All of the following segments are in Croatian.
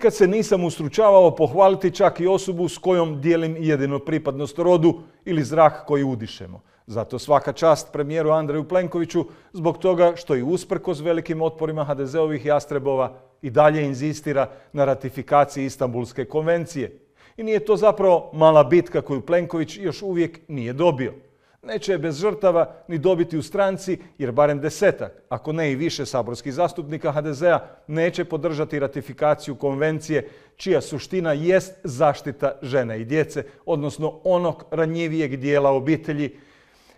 nikad se nisam ustručavao pohvaliti čak i osobu s kojom dijelim jedino pripadnost rodu ili zrak koji udišemo. Zato svaka čast premijeru Andreju Plenkoviću zbog toga što i usprkos velikim otporima HDZ-ovih jastrebova i dalje inzistira na ratifikaciji Istanbulske konvencije. I nije to zapravo mala bitka koju Plenković još uvijek nije dobio. Neće je bez žrtava ni dobiti u stranci, jer barem desetak, ako ne i više saborskih zastupnika HDZ-a, neće podržati ratifikaciju konvencije čija suština jest zaštita žene i djece, odnosno onog ranjivijeg dijela obitelji,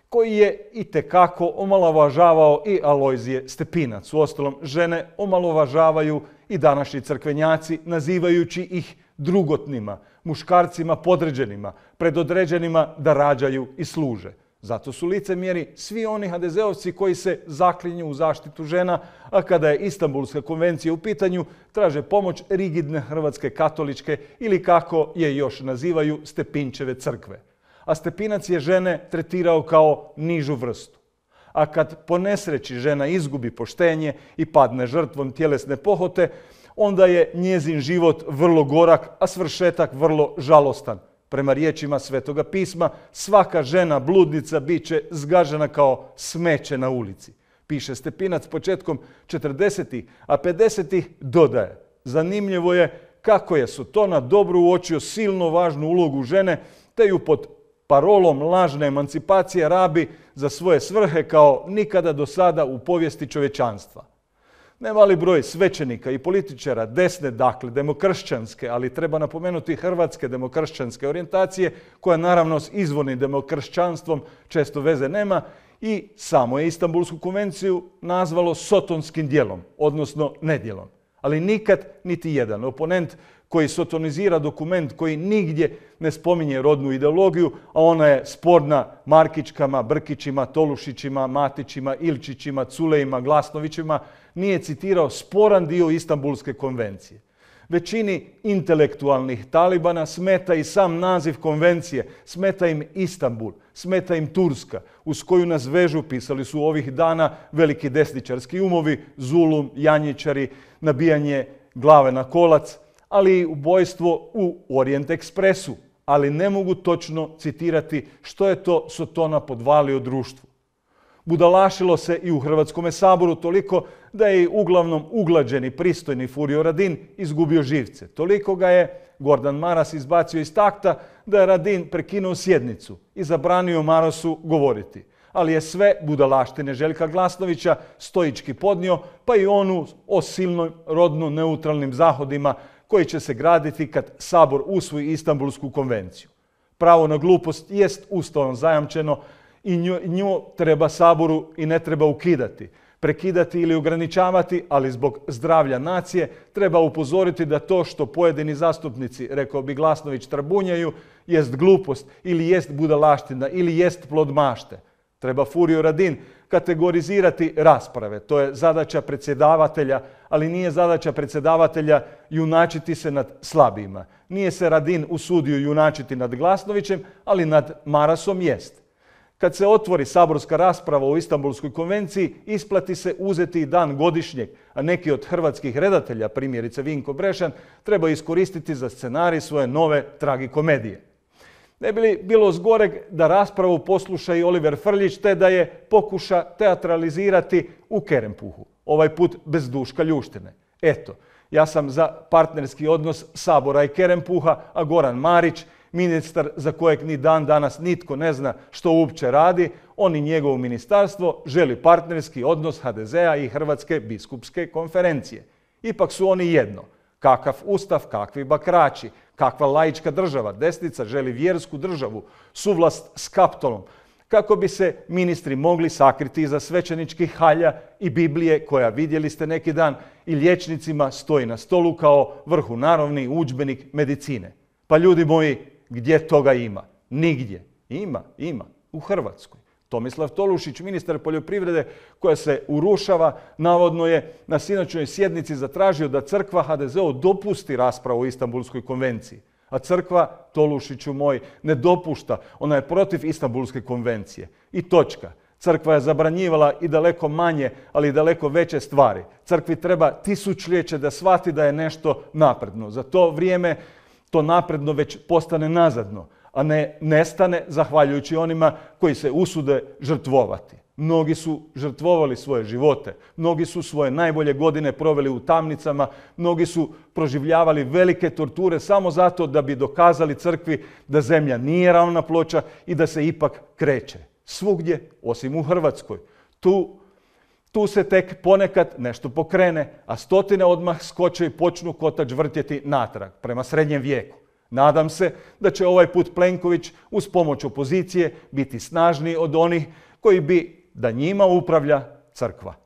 koji je i tekako omalovažavao i Alojzije Stepinac. Uostalom, žene omalovažavaju i današnji crkvenjaci, nazivajući ih drugotnima, muškarcima podređenima, predodređenima da rađaju i služe. Zato su licemjeri svi oni HDZ-ovci koji se zaklinju u zaštitu žena, a kada je Istanbulska konvencija u pitanju, traže pomoć rigidne hrvatske katoličke ili kako je još nazivaju Stepinčeve crkve. A Stepinac je žene tretirao kao nižu vrstu. A kad po nesreći žena izgubi poštenje i padne žrtvom tjelesne pohote, onda je njezin život vrlo gorak, a svršetak vrlo žalostan – Prema riječima Svetoga pisma, svaka žena bludnica bit će zgažena kao smeće na ulici. Piše Stepinac početkom 40. a 50. dodaje. Zanimljivo je kako je na dobro uočio silno važnu ulogu žene te ju pod parolom lažne emancipacije rabi za svoje svrhe kao nikada do sada u povijesti čovečanstva ne broj svećenika i političara desne, dakle, demokršćanske, ali treba napomenuti hrvatske demokršćanske orijentacije, koja naravno s izvornim demokršćanstvom često veze nema, i samo je Istanbulsku konvenciju nazvalo sotonskim dijelom, odnosno nedjelom. Ali nikad niti jedan oponent koji sotonizira dokument koji nigdje ne spominje rodnu ideologiju, a ona je sporna Markićkama, Brkićima, Tolušićima, Matićima, Ilčićima, Culejima, Glasnovićima, nije citirao sporan dio Istanbulske konvencije. Većini intelektualnih talibana smeta i sam naziv konvencije, smeta im Istanbul, smeta im Turska, uz koju nas vežu, pisali su ovih dana veliki desničarski umovi, Zulum, Janjičari, nabijanje glave na kolac, ali i ubojstvo u Orient Expressu. Ali ne mogu točno citirati što je to Sotona podvalio društvu. Budalašilo se i u Hrvatskome saboru toliko da je i uglavnom uglađeni pristojni Furio Radin izgubio živce. Toliko ga je Gordan Maras izbacio iz takta da je Radin prekinuo sjednicu i zabranio Marasu govoriti. Ali je sve budalaštine Željka Glasnovića stoički podnio, pa i onu o silnoj rodno neutralnim zahodima koji će se graditi kad Sabor usvoji Istanbulsku konvenciju. Pravo na glupost jest ustavom zajamčeno i nju, treba Saboru i ne treba ukidati prekidati ili ograničavati, ali zbog zdravlja nacije treba upozoriti da to što pojedini zastupnici, rekao bi Glasnović, trbunjaju, jest glupost ili jest budalaština ili jest plod mašte. Treba Furio Radin kategorizirati rasprave. To je zadaća predsjedavatelja, ali nije zadaća predsjedavatelja junačiti se nad slabijima. Nije se Radin usudio junačiti nad Glasnovićem, ali nad Marasom jest. Kad se otvori saborska rasprava u Istanbulskoj konvenciji, isplati se uzeti i dan godišnjeg, a neki od hrvatskih redatelja, primjerice Vinko Brešan, treba iskoristiti za scenarij svoje nove tragikomedije. Ne bi li bilo zgoreg da raspravu posluša i Oliver Frljić, te da je pokuša teatralizirati u Kerempuhu, ovaj put bez Duška Ljuštine. Eto, ja sam za partnerski odnos Sabora i Kerempuha, a Goran Marić, ministar za kojeg ni dan danas nitko ne zna što uopće radi, on i njegovo ministarstvo želi partnerski odnos HDZ-a i Hrvatske biskupske konferencije. Ipak su oni jedno. Kakav ustav, kakvi bakrači, kakva laička država. Desnica želi vjersku državu, suvlast s kaptolom, kako bi se ministri mogli sakriti iza svećeničkih halja i Biblije koja vidjeli ste neki dan i liječnicima stoji na stolu kao vrhu naravni udžbenik medicine. Pa ljudi moji, gdje toga ima? Nigdje. Ima, ima. U Hrvatskoj. Tomislav Tolušić, ministar poljoprivrede koja se urušava, navodno je na sinoćnoj sjednici zatražio da crkva hdz dopusti raspravu o Istanbulskoj konvenciji. A crkva, Tolušiću moj, ne dopušta. Ona je protiv Istanbulske konvencije. I točka. Crkva je zabranjivala i daleko manje, ali i daleko veće stvari. Crkvi treba tisućljeće da shvati da je nešto napredno. Za to vrijeme to napredno već postane nazadno a ne nestane zahvaljujući onima koji se usude žrtvovati. Mnogi su žrtvovali svoje živote, mnogi su svoje najbolje godine proveli u tamnicama, mnogi su proživljavali velike torture samo zato da bi dokazali crkvi da zemlja nije ravna ploča i da se ipak kreće. Svugdje, osim u Hrvatskoj. Tu, tu se tek ponekad nešto pokrene, a stotine odmah skoče i počnu kotač vrtjeti natrag prema srednjem vijeku. Nadam se da će ovaj put Plenković uz pomoć opozicije biti snažniji od onih koji bi da njima upravlja crkva.